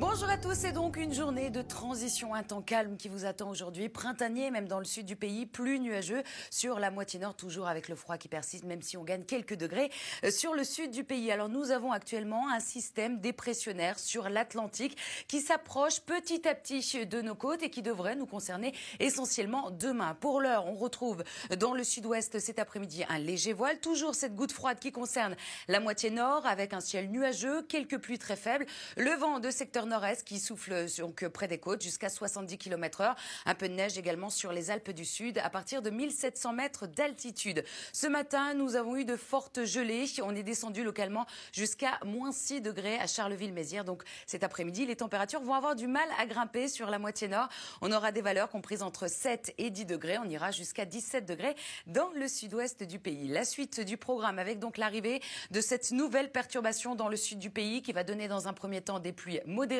Bonjour à tous, c'est donc une journée de transition, un temps calme qui vous attend aujourd'hui, printanier même dans le sud du pays, plus nuageux sur la moitié nord, toujours avec le froid qui persiste, même si on gagne quelques degrés euh, sur le sud du pays. Alors nous avons actuellement un système dépressionnaire sur l'Atlantique qui s'approche petit à petit de nos côtes et qui devrait nous concerner essentiellement demain. Pour l'heure, on retrouve dans le sud-ouest cet après-midi un léger voile, toujours cette goutte froide qui concerne la moitié nord avec un ciel nuageux, quelques pluies très faibles, le vent de secteur nord-est qui souffle donc près des côtes jusqu'à 70 km/h. Un peu de neige également sur les Alpes du Sud à partir de 1700 mètres d'altitude. Ce matin, nous avons eu de fortes gelées. On est descendu localement jusqu'à moins 6 degrés à Charleville-Mézières. Donc cet après-midi, les températures vont avoir du mal à grimper sur la moitié nord. On aura des valeurs comprises entre 7 et 10 degrés. On ira jusqu'à 17 degrés dans le sud-ouest du pays. La suite du programme avec donc l'arrivée de cette nouvelle perturbation dans le sud du pays qui va donner dans un premier temps des pluies modérées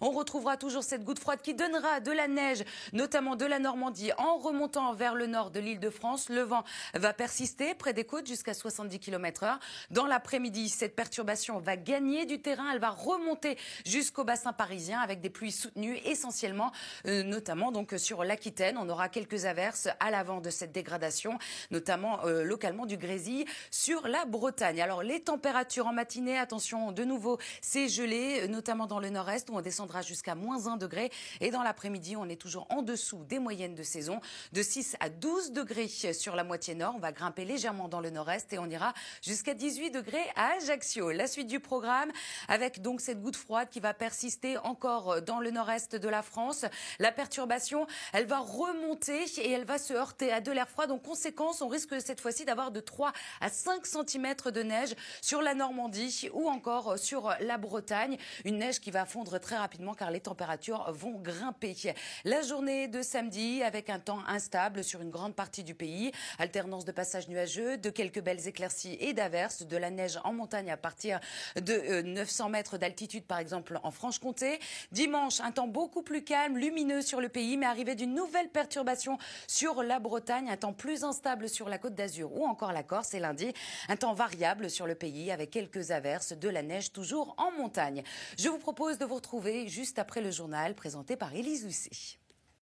on retrouvera toujours cette goutte froide qui donnera de la neige, notamment de la Normandie, en remontant vers le nord de l'île de France. Le vent va persister près des côtes jusqu'à 70 km heure. Dans l'après-midi, cette perturbation va gagner du terrain. Elle va remonter jusqu'au bassin parisien avec des pluies soutenues essentiellement, euh, notamment donc sur l'Aquitaine. On aura quelques averses à l'avant de cette dégradation, notamment euh, localement du Grésil sur la Bretagne. Alors les températures en matinée, attention de nouveau, c'est gelé, euh, notamment dans le nord où on descendra jusqu'à moins 1 degré. Et dans l'après-midi, on est toujours en dessous des moyennes de saison, de 6 à 12 degrés sur la moitié nord. On va grimper légèrement dans le nord-est et on ira jusqu'à 18 degrés à Ajaccio. La suite du programme avec donc cette goutte froide qui va persister encore dans le nord-est de la France. La perturbation, elle va remonter et elle va se heurter à de l'air froid. Donc conséquence, on risque cette fois-ci d'avoir de 3 à 5 cm de neige sur la Normandie ou encore sur la Bretagne. Une neige qui va fondre très rapidement car les températures vont grimper. La journée de samedi avec un temps instable sur une grande partie du pays, alternance de passages nuageux, de quelques belles éclaircies et d'averses, de la neige en montagne à partir de 900 euh, mètres d'altitude par exemple en Franche-Comté. Dimanche, un temps beaucoup plus calme, lumineux sur le pays, mais arrivée d'une nouvelle perturbation sur la Bretagne, un temps plus instable sur la côte d'Azur ou encore la Corse et lundi, un temps variable sur le pays avec quelques averses, de la neige toujours en montagne. Je vous propose de vous retrouvez juste après le journal présenté par Élise Husset.